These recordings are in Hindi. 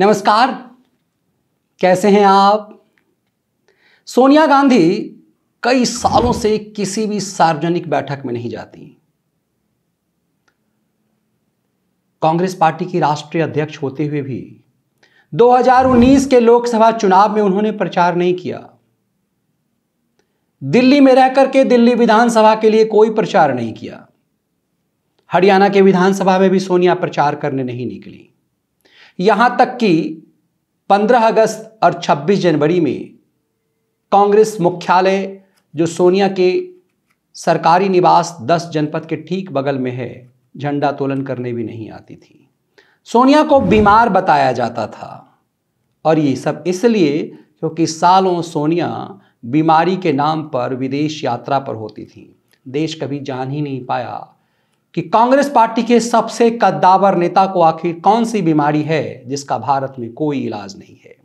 नमस्कार कैसे हैं आप सोनिया गांधी कई सालों से किसी भी सार्वजनिक बैठक में नहीं जाती कांग्रेस पार्टी की राष्ट्रीय अध्यक्ष होते हुए भी 2019 के लोकसभा चुनाव में उन्होंने प्रचार नहीं किया दिल्ली में रह करके दिल्ली विधानसभा के लिए कोई प्रचार नहीं किया हरियाणा के विधानसभा में भी सोनिया प्रचार करने नहीं निकली यहाँ तक कि 15 अगस्त और 26 जनवरी में कांग्रेस मुख्यालय जो सोनिया के सरकारी निवास 10 जनपद के ठीक बगल में है झंडा तोलन करने भी नहीं आती थी सोनिया को बीमार बताया जाता था और ये सब इसलिए क्योंकि सालों सोनिया बीमारी के नाम पर विदेश यात्रा पर होती थी देश कभी जान ही नहीं पाया कि कांग्रेस पार्टी के सबसे कद्दावर नेता को आखिर कौन सी बीमारी है जिसका भारत में कोई इलाज नहीं है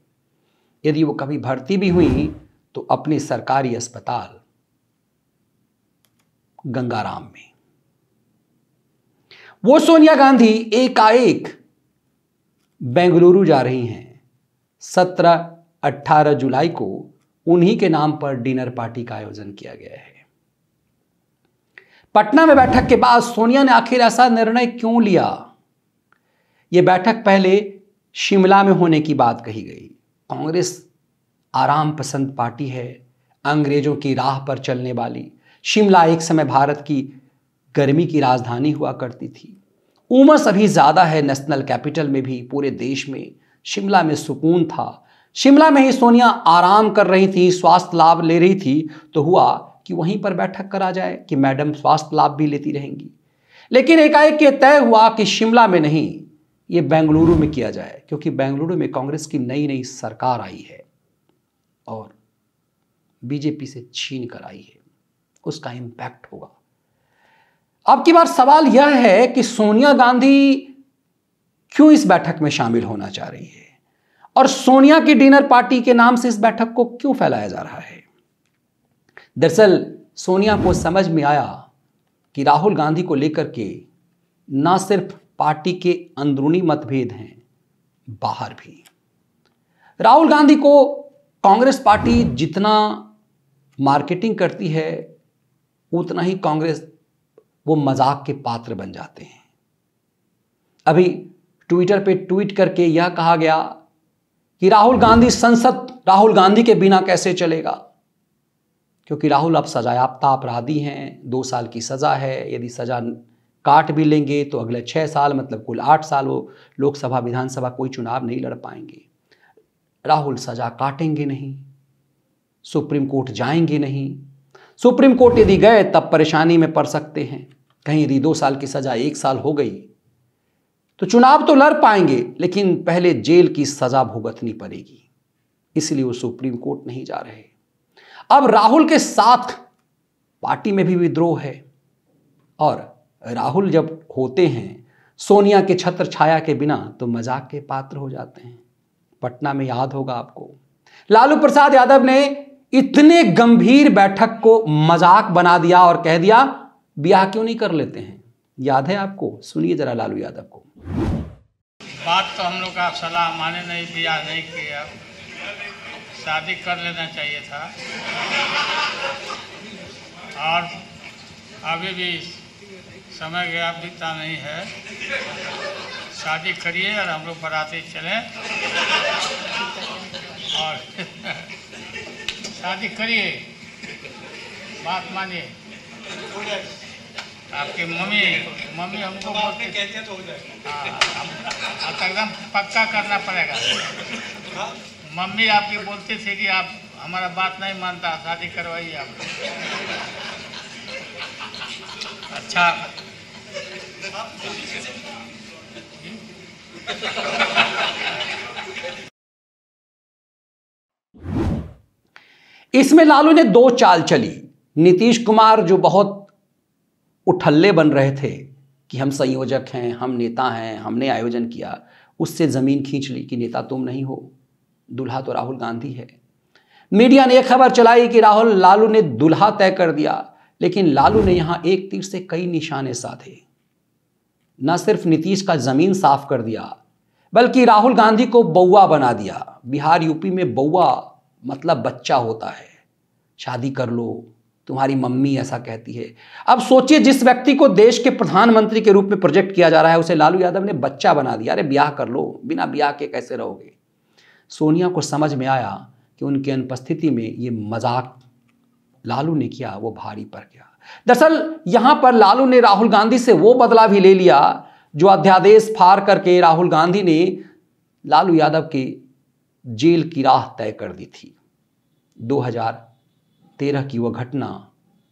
यदि वो कभी भर्ती भी हुई तो अपने सरकारी अस्पताल गंगाराम में वो सोनिया गांधी एकाएक बेंगलुरु जा रही हैं सत्रह अट्ठारह जुलाई को उन्हीं के नाम पर डिनर पार्टी का आयोजन किया गया है पटना में बैठक के बाद सोनिया ने आखिर ऐसा निर्णय क्यों लिया यह बैठक पहले शिमला में होने की बात कही गई कांग्रेस आराम पसंद पार्टी है अंग्रेजों की राह पर चलने वाली शिमला एक समय भारत की गर्मी की राजधानी हुआ करती थी उमस अभी ज़्यादा है नेशनल कैपिटल में भी पूरे देश में शिमला में सुकून था शिमला में ही सोनिया आराम कर रही थी स्वास्थ्य लाभ ले रही थी तो हुआ कि वहीं पर बैठक करा जाए कि मैडम स्वास्थ्य लाभ भी लेती रहेंगी लेकिन एकाएक ये तय हुआ कि शिमला में नहीं ये बेंगलुरु में किया जाए क्योंकि बेंगलुरु में कांग्रेस की नई नई सरकार आई है और बीजेपी से छीन कर आई है उसका इंपैक्ट होगा अब की बार सवाल यह है कि सोनिया गांधी क्यों इस बैठक में शामिल होना चाह रही है और सोनिया की डिनर पार्टी के नाम से इस बैठक को क्यों फैलाया जा रहा है दरअसल सोनिया को समझ में आया कि राहुल गांधी को लेकर के ना सिर्फ पार्टी के अंदरूनी मतभेद हैं बाहर भी राहुल गांधी को कांग्रेस पार्टी जितना मार्केटिंग करती है उतना ही कांग्रेस वो मजाक के पात्र बन जाते हैं अभी ट्विटर पे ट्वीट करके यह कहा गया कि राहुल गांधी संसद राहुल गांधी के बिना कैसे चलेगा क्योंकि राहुल आप सजायाफ्ता अपराधी हैं दो साल की सज़ा है यदि सज़ा काट भी लेंगे तो अगले छः साल मतलब कुल आठ साल वो लोकसभा विधानसभा कोई चुनाव नहीं लड़ पाएंगे राहुल सज़ा काटेंगे नहीं सुप्रीम कोर्ट जाएंगे नहीं सुप्रीम कोर्ट यदि गए तब परेशानी में पड़ सकते हैं कहीं यदि दो साल की सज़ा एक साल हो गई तो चुनाव तो लड़ पाएंगे लेकिन पहले जेल की सज़ा भुगतनी पड़ेगी इसलिए वो सुप्रीम कोर्ट नहीं जा रहे अब राहुल के साथ पार्टी में भी विद्रोह है और राहुल जब होते हैं सोनिया के छत्र छाया के बिना तो मजाक के पात्र हो जाते हैं पटना में याद होगा आपको लालू प्रसाद यादव ने इतने गंभीर बैठक को मजाक बना दिया और कह दिया ब्याह क्यों नहीं कर लेते हैं याद है आपको सुनिए जरा लालू यादव को बात तो हम लोग का सलाह माने नहीं ब्याह नहीं किया शादी कर लेना चाहिए था और अभी भी समय गया बीता नहीं है शादी करिए और हम लोग बराते चलें और शादी करिए बात मानिए आपकी मम्मी मम्मी हमको तो बोलते कहते तो हो जाएगा हाँ तो एकदम पक्का करना पड़ेगा हाँ। मम्मी आपकी बोलते थे कि आप हमारा बात नहीं मानता शादी करवाइए आप अच्छा इसमें लालू ने दो चाल चली नीतीश कुमार जो बहुत उठल्ले बन रहे थे कि हम संयोजक हैं हम नेता हैं हमने आयोजन किया उससे ज़मीन खींच ली कि नेता तुम नहीं हो दुल्हा तो राहुल गांधी है मीडिया ने यह खबर चलाई कि राहुल लालू ने दुल्हा तय कर दिया लेकिन लालू ने यहां एक तीर से कई निशाने साधे न सिर्फ नीतीश का जमीन साफ कर दिया बल्कि राहुल गांधी को बउआ बना दिया बिहार यूपी में बउआ मतलब बच्चा होता है शादी कर लो तुम्हारी मम्मी ऐसा कहती है अब सोचिए जिस व्यक्ति को देश के प्रधानमंत्री के रूप में प्रोजेक्ट किया जा रहा है उसे लालू यादव ने बच्चा बना दिया अरे ब्याह कर लो बिना ब्याह के कैसे रहोगे सोनिया को समझ में आया कि उनकी अनुपस्थिति में ये मजाक लालू ने किया वो भारी पड़ गया दरअसल यहां पर लालू ने राहुल गांधी से वो बदला भी ले लिया जो अध्यादेश फाड़ करके राहुल गांधी ने लालू यादव की जेल की राह तय कर दी थी 2013 की वह घटना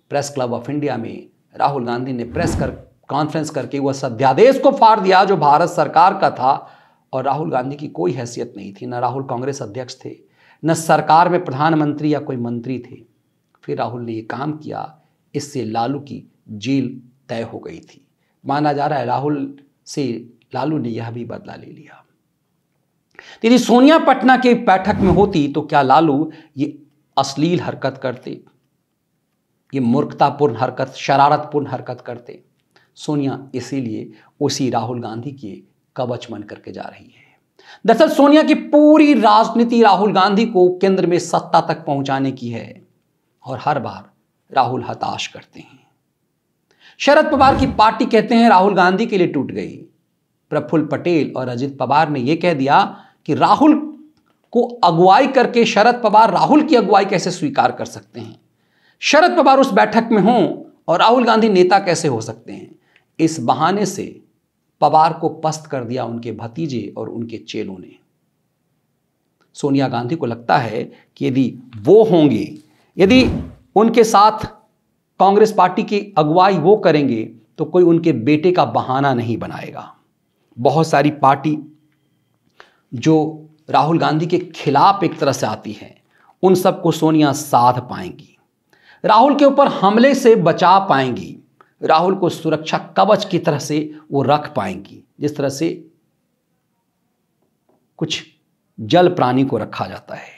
प्रेस क्लब ऑफ इंडिया में राहुल गांधी ने प्रेस कर कॉन्फ्रेंस करके वह अध्यादेश को फाड़ दिया जो भारत सरकार का था और राहुल गांधी की कोई हैसियत नहीं थी ना राहुल कांग्रेस अध्यक्ष थे न सरकार में प्रधानमंत्री या कोई मंत्री थे फिर राहुल ने ये काम किया इससे लालू की जेल तय हो गई थी माना जा रहा है राहुल से लालू ने यह भी बदला ले लिया यदि सोनिया पटना के बैठक में होती तो क्या लालू ये अश्लील हरकत करते ये मूर्खतापूर्ण हरकत शरारतपूर्ण हरकत करते सोनिया इसीलिए उसी राहुल गांधी के कवच बन करके जा रही है दरअसल सोनिया की पूरी राजनीति राहुल गांधी को केंद्र में सत्ता तक पहुंचाने की है और हर बार राहुल हताश करते हैं शरद पवार की पार्टी कहते हैं राहुल गांधी के लिए टूट गई प्रफुल्ल पटेल और अजित पवार ने यह कह दिया कि राहुल को अगुवाई करके शरद पवार राहुल की अगुवाई कैसे स्वीकार कर सकते हैं शरद पवार उस बैठक में हों और राहुल गांधी नेता कैसे हो सकते हैं इस बहाने से पवार को पस्त कर दिया उनके भतीजे और उनके चेलों ने सोनिया गांधी को लगता है कि यदि वो होंगे यदि उनके साथ कांग्रेस पार्टी की अगुवाई वो करेंगे तो कोई उनके बेटे का बहाना नहीं बनाएगा बहुत सारी पार्टी जो राहुल गांधी के खिलाफ एक तरह से आती है उन सबको सोनिया साध पाएंगी राहुल के ऊपर हमले से बचा पाएंगी राहुल को सुरक्षा कवच की तरह से वो रख पाएंगी जिस तरह से कुछ जल प्राणी को रखा जाता है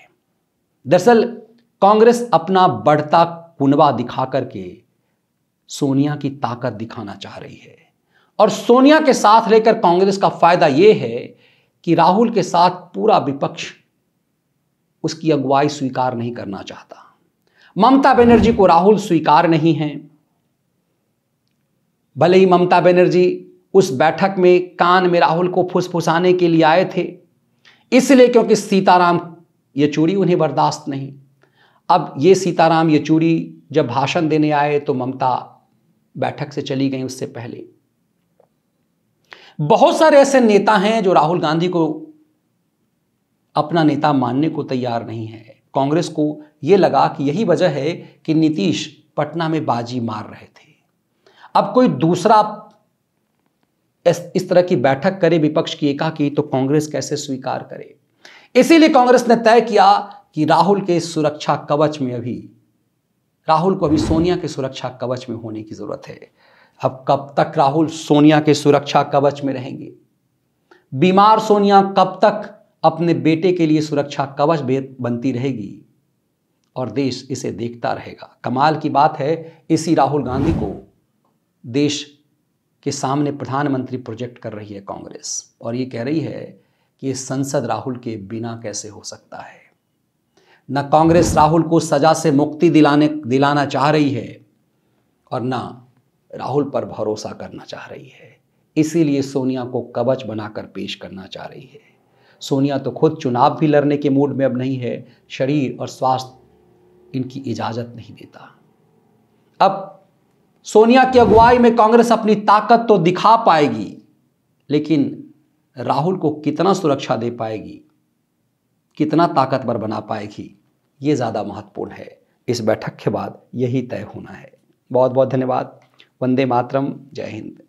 दरअसल कांग्रेस अपना बढ़ता कुनवा दिखा करके सोनिया की ताकत दिखाना चाह रही है और सोनिया के साथ लेकर कांग्रेस का फायदा यह है कि राहुल के साथ पूरा विपक्ष उसकी अगुवाई स्वीकार नहीं करना चाहता ममता बनर्जी को राहुल स्वीकार नहीं है भले ही ममता बनर्जी उस बैठक में कान में राहुल को फुसफुसाने के लिए आए थे इसलिए क्योंकि सीताराम ये चूड़ी उन्हें बर्दाश्त नहीं अब ये सीताराम ये चूड़ी जब भाषण देने आए तो ममता बैठक से चली गई उससे पहले बहुत सारे ऐसे नेता हैं जो राहुल गांधी को अपना नेता मानने को तैयार नहीं है कांग्रेस को यह लगा कि यही वजह है कि नीतीश पटना में बाजी मार रहे थे अब कोई दूसरा इस, तरह की बैठक करे विपक्ष की एका की तो कांग्रेस कैसे स्वीकार करे इसीलिए कांग्रेस ने तय किया कि राहुल के सुरक्षा कवच में अभी राहुल को अभी सोनिया के सुरक्षा कवच में होने की जरूरत है अब कब तक राहुल सोनिया के सुरक्षा कवच में रहेंगे बीमार सोनिया कब तक अपने बेटे के लिए सुरक्षा कवच बनती रहेगी और देश इसे देखता रहेगा कमाल की बात है इसी राहुल गांधी को देश के सामने प्रधानमंत्री प्रोजेक्ट कर रही है कांग्रेस और ये कह रही है कि संसद राहुल के बिना कैसे हो सकता है न कांग्रेस राहुल को सजा से मुक्ति दिलाने दिलाना चाह रही है और ना राहुल पर भरोसा करना चाह रही है इसीलिए सोनिया को कवच बनाकर पेश करना चाह रही है सोनिया तो खुद चुनाव भी लड़ने के मूड में अब नहीं है शरीर और स्वास्थ्य इनकी इजाज़त नहीं देता अब सोनिया की अगुवाई में कांग्रेस अपनी ताकत तो दिखा पाएगी लेकिन राहुल को कितना सुरक्षा दे पाएगी कितना ताकतवर बना पाएगी ये ज़्यादा महत्वपूर्ण है इस बैठक के बाद यही तय होना है बहुत बहुत धन्यवाद वंदे मातरम जय हिंद